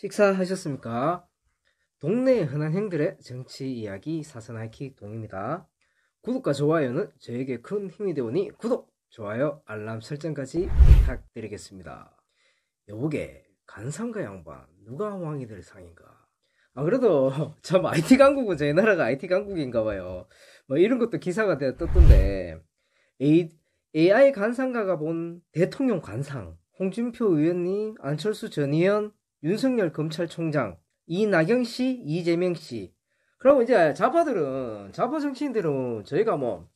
식사하셨습니까? 동네의 흔한 행들의 정치 이야기 사선 하이킥 동입니다. 구독과 좋아요는 저에게 큰 힘이 되오니 구독, 좋아요, 알람 설정까지 부탁드리겠습니다. 여보게 간상가 양반 누가 왕이 될 상인가? 아 그래도 참 IT 강국은 저희 나라가 IT 강국인가 봐요. 뭐 이런 것도 기사가 되어 떴던데 A, i 간상가가 본 대통령 간상 홍준표 의원님, 안철수 전 의원, 윤석열 검찰총장, 이낙영 씨, 이재명 씨. 그럼 이제 좌파들은, 자파 정치인들은 저희가 뭐,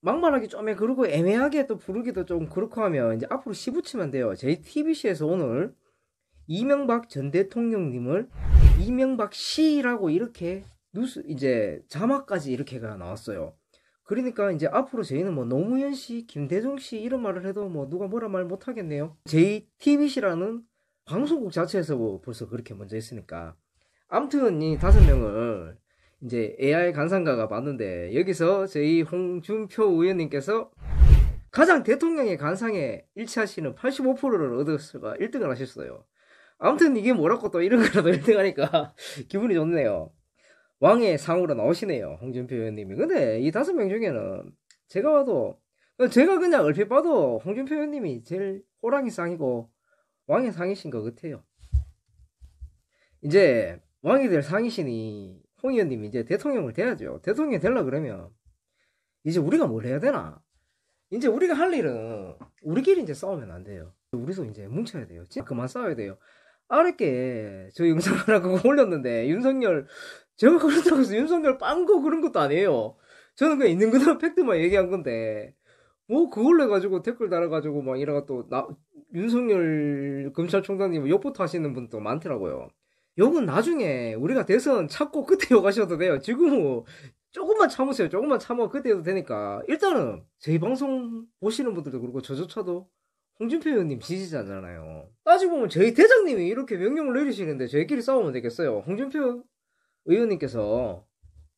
막말하기 좀애 그러고 애매하게 또 부르기도 좀 그렇고 하면 이제 앞으로 시붙이면 돼요. JTBC에서 오늘 이명박 전 대통령님을 이명박 씨라고 이렇게 뉴스 이제 자막까지 이렇게가 나왔어요. 그러니까 이제 앞으로 저희는 뭐 노무현 씨, 김대중 씨 이런 말을 해도 뭐 누가 뭐라 말 못하겠네요. JTBC라는 방송국 자체에서 뭐 벌써 그렇게 먼저 했으니까. 암튼이 다섯 명을 이제 AI 간상가가 봤는데 여기서 저희 홍준표 의원님께서 가장 대통령의 간상에 일치하시는 85%를 얻었을까 1등을 하셨어요. 아무튼 이게 뭐라고 또 이런 거라도 1등 하니까 기분이 좋네요. 왕의 상으로 나오시네요. 홍준표 의원님이. 근데 이 다섯 명 중에는 제가 봐도 제가 그냥 얼핏 봐도 홍준표 의원님이 제일 호랑이 쌍이고 왕의 상이신 것 같아요. 이제 왕이 될 상이신이 홍 의원님이 이제 대통령을 돼야죠. 대통령이 되려 그러면 이제 우리가 뭘 해야 되나? 이제 우리가 할 일은 우리끼리 이제 싸우면 안 돼요. 우리도 이제 뭉쳐야 돼요. 진짜 그만 싸워야 돼요. 아랫게 저 영상 하나 그거 올렸는데 윤석열 제가 그렇다고 해서 윤석열 빵거 그런 것도 아니에요. 저는 그냥 있는 그대로 팩트만 얘기한 건데 뭐 그걸로 해가지고 댓글 달아가지고 막 이래가 또 나, 윤석열 검찰총장님 욕부터 하시는 분도 많더라고요. 욕은 나중에 우리가 대선 찾고 그때 욕하셔도 돼요. 지금 뭐 조금만 참으세요. 조금만 참아 그때 해도 되니까 일단은 저희 방송 보시는 분들도 그렇고 저조차도 홍준표 의원님 지지자잖아요. 따지고 보면 저희 대장님이 이렇게 명령을 내리시는데 저희끼리 싸우면 되겠어요. 홍준표 의원님께서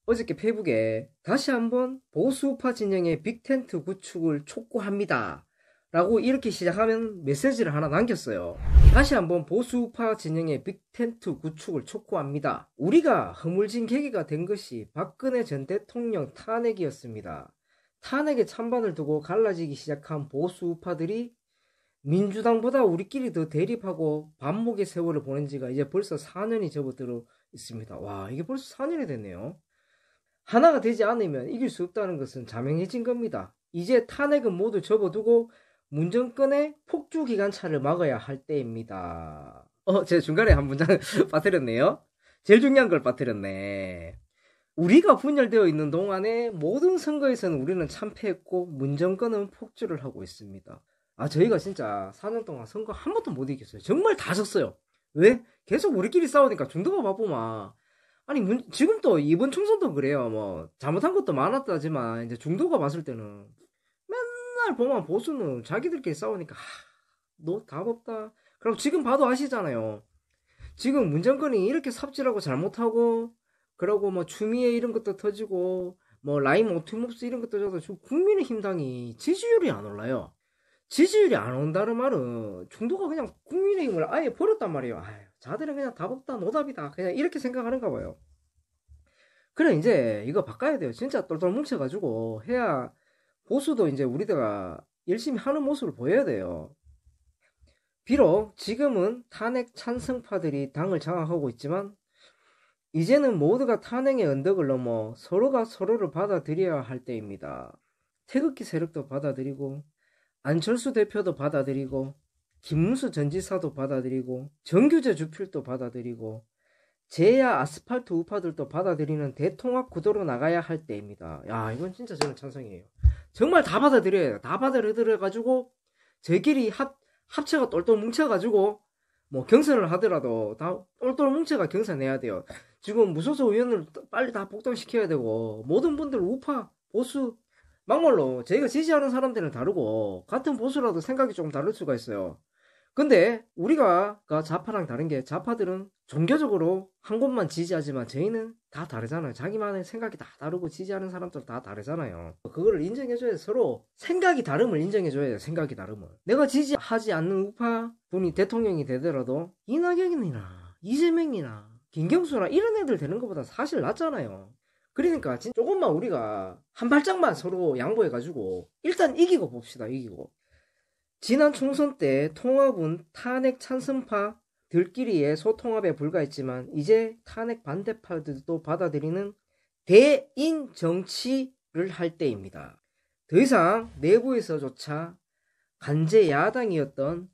어저께 페북에 다시 한번 보수파 진영의 빅텐트 구축을 촉구합니다. 라고 이렇게 시작하면 메시지를 하나 남겼어요. 다시 한번 보수파 진영의 빅텐트 구축을 촉구합니다. 우리가 허물진 계기가 된 것이 박근혜 전 대통령 탄핵이었습니다. 탄핵의 찬반을 두고 갈라지기 시작한 보수우파들이 민주당보다 우리끼리 더 대립하고 반목의 세월을 보낸 지가 이제 벌써 4년이 접어들어 있습니다. 와, 이게 벌써 4년이 됐네요. 하나가 되지 않으면 이길 수 없다는 것은 자명해진 겁니다. 이제 탄핵은 모두 접어두고 문정권의 폭주 기관차를 막아야 할 때입니다. 어, 제 중간에 한 문장 빠뜨렸네요. 제일 중요한 걸 빠뜨렸네. 우리가 분열되어 있는 동안에 모든 선거에서는 우리는 참패했고 문정권은 폭주를 하고 있습니다. 아 저희가 진짜 4년 동안 선거 한 번도 못 이겼어요. 정말 다 졌어요. 왜? 계속 우리끼리 싸우니까 중도가 바쁘마 아니 문, 지금 또 이번 총선도 그래요. 뭐 잘못한 것도 많았다지만 이제 중도가 봤을 때는 맨날 보면 보수는 자기들끼리 싸우니까 너답 없다. 그럼 지금 봐도 아시잖아요. 지금 문정권이 이렇게 삽질하고 잘못하고 그러고 뭐 추미애 이런 것도 터지고 뭐 라임 오트몹스 이런 것도 터져서 국민의힘 당이 지지율이 안 올라요. 지지율이 안 온다는 말은 중도가 그냥 국민의힘을 아예 버렸단 말이에요. 아유, 자들은 그냥 다복다 노답이다. 그냥 이렇게 생각하는가 봐요. 그래, 이제 이거 바꿔야 돼요. 진짜 똘똘 뭉쳐가지고 해야 보수도 이제 우리가 들 열심히 하는 모습을 보여야 돼요. 비록 지금은 탄핵 찬성파들이 당을 장악하고 있지만 이제는 모두가 탄핵의 언덕을 넘어 서로가 서로를 받아들여야 할 때입니다. 태극기 세력도 받아들이고 안철수 대표도 받아들이고 김문수 전 지사도 받아들이고 정규제 주필도 받아들이고 제야 아스팔트 우파들도 받아들이는 대통합 구도로 나가야 할 때입니다. 야 이건 진짜 저는 찬성이에요. 정말 다 받아들여요. 야돼다 받아들여 가지고 저희끼리 합 합체가 똘똘 뭉쳐가지고 뭐 경선을 하더라도 다 똘똘 뭉쳐가 경선해야 돼요. 지금 무소속 의원을 빨리 다 복당시켜야 되고 모든 분들 우파 보수 막말로 저희가 지지하는 사람들은 다르고 같은 보수라도 생각이 조금 다를 수가 있어요. 근데 우리가 그 좌파랑 다른 게 좌파들은 종교적으로 한 곳만 지지하지만 저희는 다 다르잖아요. 자기만의 생각이 다 다르고 지지하는 사람들 다 다르잖아요. 그거를 인정해줘야 서로 생각이 다름을 인정해줘야 돼 생각이 다름을. 내가 지지하지 않는 우파 분이 대통령이 되더라도 이낙연이나 이재명이나 김경수나 이런 애들 되는 것보다 사실 낫잖아요. 그러니까 진 조금만 우리가 한 발짝만 서로 양보해가지고 일단 이기고 봅시다 이기고 지난 총선 때 통합은 탄핵 찬성파 들끼리의 소통합에 불과했지만 이제 탄핵 반대파들도 받아들이는 대인 정치를 할 때입니다. 더 이상 내부에서조차 간제 야당이었던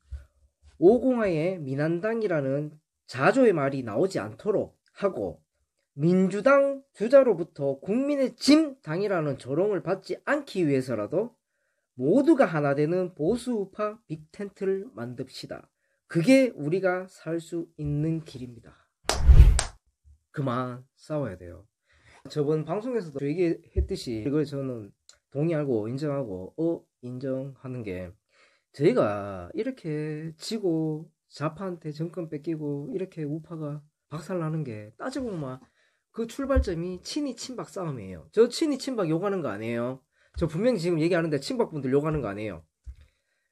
오공화의 민한당이라는 자조의 말이 나오지 않도록 하고 민주당 주자로부터 국민의 짐당이라는 조롱을 받지 않기 위해서라도 모두가 하나 되는 보수우파 빅텐트를 만듭시다. 그게 우리가 살 수 있는 길입니다. 그만 싸워야 돼요. 저번 방송에서도 얘기했듯이 이걸 저는 동의하고 인정하고 어 인정하는 게 저희가 이렇게 지고 좌파한테 정권 뺏기고 이렇게 우파가 박살나는 게 따지고 보면 그 출발점이 친이 친박 싸움이에요. 저 친이 친박 욕하는 거 아니에요. 저 분명히 지금 얘기하는데 친박분들 욕하는 거 아니에요.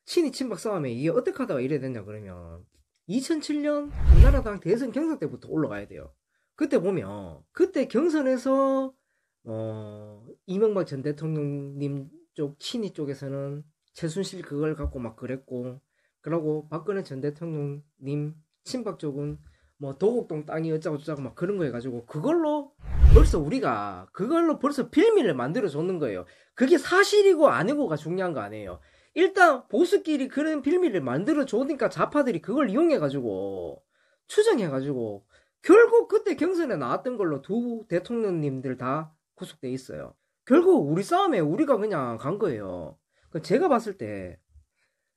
친이 친박 싸움에 이게 어떻게 하다가 이래 됐냐 그러면 2007년 한나라당 대선 경선 때부터 올라가야 돼요. 그때 보면 그때 경선에서 어 이명박 전 대통령님 쪽 친이 쪽에서는 최순실 그걸 갖고 막 그랬고 그러고 박근혜 전 대통령님 친박 쪽은 뭐 도곡동 땅이 어쩌고 저쩌고 막 그런 거 해가지고 그걸로 벌써 우리가 그걸로 벌써 빌미를 만들어 줬는 거예요. 그게 사실이고 아니고가 중요한 거 아니에요. 일단 보수끼리 그런 빌미를 만들어 줬으니까 좌파들이 그걸 이용해가지고 추정해가지고 결국 그때 경선에 나왔던 걸로 두 대통령님들 다 구속돼 있어요. 결국 우리 싸움에 우리가 그냥 간 거예요. 그 제가 봤을 때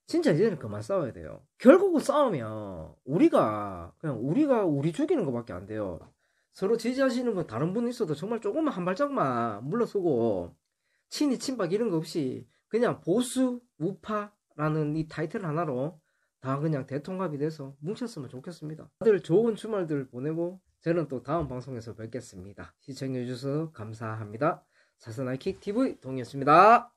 진짜 이제는 그만 싸워야 돼요. 결국은 싸우면 우리가 그냥 우리가 우리 죽이는 것밖에 안 돼요. 서로 지지하시는 건 다른 분 있어도 정말 조금만 한 발짝만 물러서고 친이 친박 이런 거 없이 그냥 보수 우파라는 이 타이틀 하나로 다 그냥 대통합이 돼서 뭉쳤으면 좋겠습니다. 다들 좋은 주말들 보내고 저는 또 다음 방송에서 뵙겠습니다. 시청해주셔서 감사합니다. 사선아이킥 TV 동이었습니다.